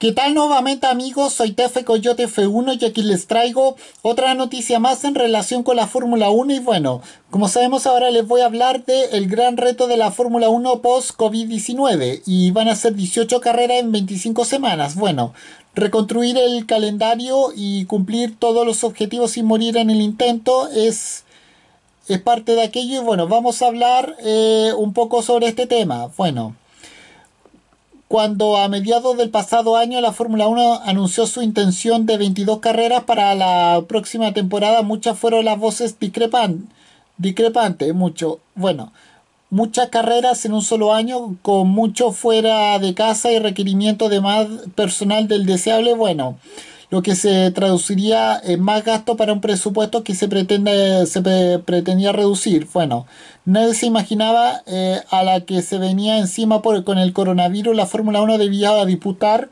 ¿Qué tal nuevamente amigos? Soy Tefe Coyote F1 y aquí les traigo otra noticia más en relación con la Fórmula 1 y bueno, como sabemos ahora les voy a hablar del el gran reto de la Fórmula 1 post-COVID-19 y van a ser 18 carreras en 25 semanas. Bueno, reconstruir el calendario y cumplir todos los objetivos sin morir en el intento es es parte de aquello y bueno, vamos a hablar eh, un poco sobre este tema. Bueno, cuando a mediados del pasado año la Fórmula 1 anunció su intención de 22 carreras para la próxima temporada, muchas fueron las voces discrepantes, mucho, bueno, muchas carreras en un solo año, con mucho fuera de casa y requerimiento de más personal del deseable, bueno lo que se traduciría en más gasto para un presupuesto que se, se pretendía reducir. Bueno, nadie se imaginaba eh, a la que se venía encima con el coronavirus, la Fórmula 1 debía disputar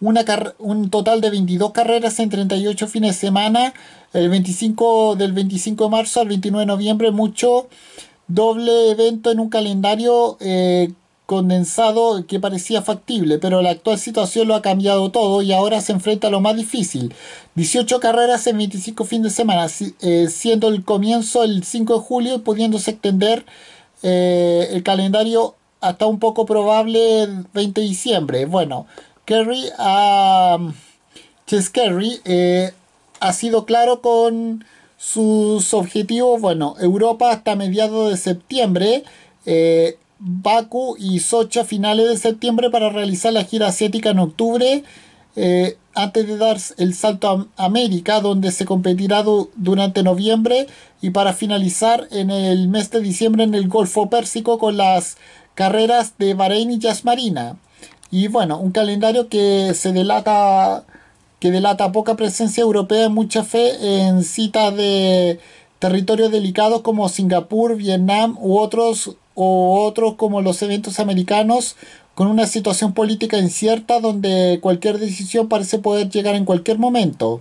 un total de 22 carreras en 38 fines de semana, el 25, del 25 de marzo al 29 de noviembre, mucho doble evento en un calendario eh, condensado que parecía factible, pero la actual situación lo ha cambiado todo y ahora se enfrenta a lo más difícil. 18 carreras en 25 fines de semana, eh, siendo el comienzo el 5 de julio y pudiéndose extender eh, el calendario hasta un poco probable el 20 de diciembre. Bueno, Kerry Kerry eh, ha sido claro con sus objetivos, bueno, Europa hasta mediados de septiembre, Baku y Socha a finales de septiembre para realizar la gira asiática en octubre, eh, antes de dar el salto a América, donde se competirá durante noviembre y para finalizar en el mes de diciembre en el Golfo Pérsico con las carreras de Bahrein y Jazz Marina. Y bueno, un calendario que se delata que delata poca presencia europea y mucha fe en citas de territorios delicados como Singapur, Vietnam u otros o otros como los eventos americanos con una situación política incierta donde cualquier decisión parece poder llegar en cualquier momento.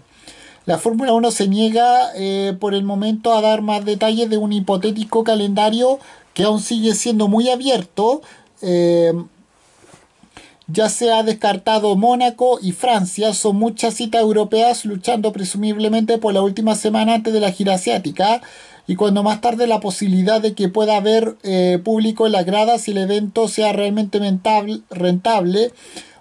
La Fórmula 1 se niega eh, por el momento a dar más detalles de un hipotético calendario que aún sigue siendo muy abierto. Eh, ya se ha descartado Mónaco y Francia, son muchas citas europeas luchando presumiblemente por la última semana antes de la gira asiática y cuando más tarde la posibilidad de que pueda haber eh, público en las gradas si el evento sea realmente rentable,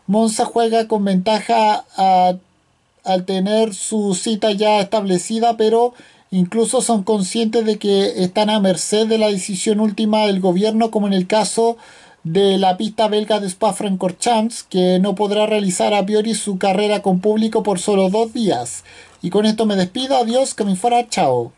Monza juega con ventaja al tener su cita ya establecida, pero incluso son conscientes de que están a merced de la decisión última del gobierno, como en el caso de la pista belga de Spa-Francorchamps, que no podrá realizar a priori su carrera con público por solo dos días. Y con esto me despido, adiós, que me fuera, chao.